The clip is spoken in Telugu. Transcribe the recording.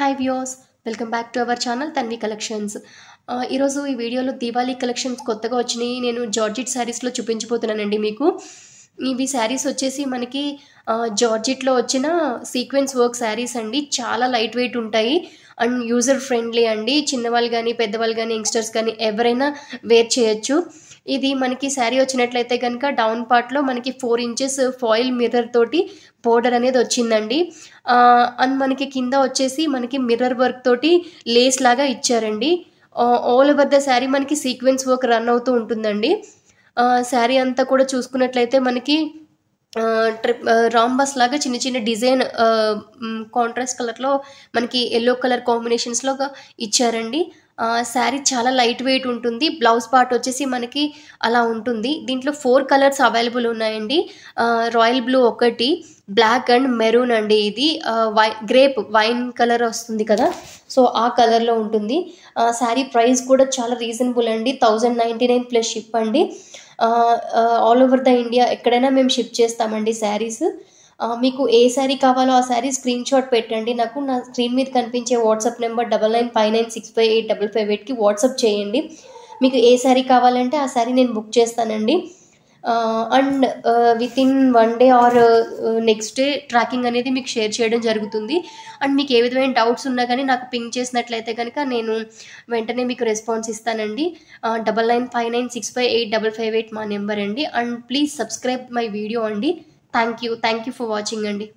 hi viewers welcome back to our channel Tanvi collections ఈరోజు ఈ వీడియోలో దీపావళి కలెక్షన్స్ కొత్తగా వచ్చినాయి నేను జార్జిట్ శారీస్లో చూపించబోతున్నానండి మీకు ఇవి శారీస్ వచ్చేసి మనకి జార్జిట్లో వచ్చిన సీక్వెన్స్ వర్క్ శారీస్ అండి చాలా లైట్ వెయిట్ ఉంటాయి అండ్ యూజర్ ఫ్రెండ్లీ అండి చిన్నవాళ్ళు కానీ పెద్దవాళ్ళు కానీ యంగ్స్టర్స్ కానీ ఎవరైనా వేర్ చేయొచ్చు ఇది మనకి శారీ వచ్చినట్లయితే కనుక డౌన్ పార్ట్లో మనకి ఫోర్ ఇంచెస్ ఫాయిల్ మిర్రర్ తోటి బోర్డర్ అనేది వచ్చిందండి అండ్ మనకి కింద వచ్చేసి మనకి మిర్రర్ వర్క్ తోటి లేస్ లాగా ఇచ్చారండి ఆల్ ఓవర్ ద శారీ మనకి సీక్వెన్స్ వర్క్ రన్ అవుతూ ఉంటుందండి శారీ అంతా కూడా చూసుకున్నట్లయితే మనకి ట్రిప్ రాంబస్ లాగా చిన్న చిన్న డిజైన్ కాంట్రాస్ట్ కలర్లో మనకి ఎల్లో కలర్ కాంబినేషన్స్లో ఇచ్చారండి శారీ చాలా లైట్ వెయిట్ ఉంటుంది బ్లౌజ్ పార్ట్ వచ్చేసి మనకి అలా ఉంటుంది దీంట్లో ఫోర్ కలర్స్ అవైలబుల్ ఉన్నాయండి రాయల్ బ్లూ ఒకటి బ్లాక్ అండ్ మెరూన్ అండి ఇది వై గ్రేప్ వైన్ కలర్ వస్తుంది కదా సో ఆ కలర్లో ఉంటుంది శారీ ప్రైస్ కూడా చాలా రీజనబుల్ అండి thousand ninety nine plus ship అండి ఆల్ ఓవర్ ద ఇండియా ఎక్కడైనా మేము షిప్ చేస్తామండి శారీస్ మీకు ఏ శారీ కావాలో ఆ శారీ స్క్రీన్ షాట్ పెట్టండి నాకు నా స్క్రీన్ మీద కనిపించే WhatsApp number double nine five nine six five eight double five ఎయిట్కి వాట్సాప్ చేయండి మీకు ఏ శారీ కావాలంటే ఆ శారీ నేను బుక్ చేస్తానండి and within one day or next day tracking అనేది మీకు షేర్ చేయడం జరుగుతుంది అండ్ మీకు ఏ విధమైన డౌట్స్ ఉన్నా కానీ నాకు పింక్ చేసినట్లయితే కనుక నేను వెంటనే మీకు రెస్పాన్స్ ఇస్తానండి double nine five nine six five eight double five eight మా నెంబర్ అండి and please subscribe my video అండి thank you thank you for watching అండి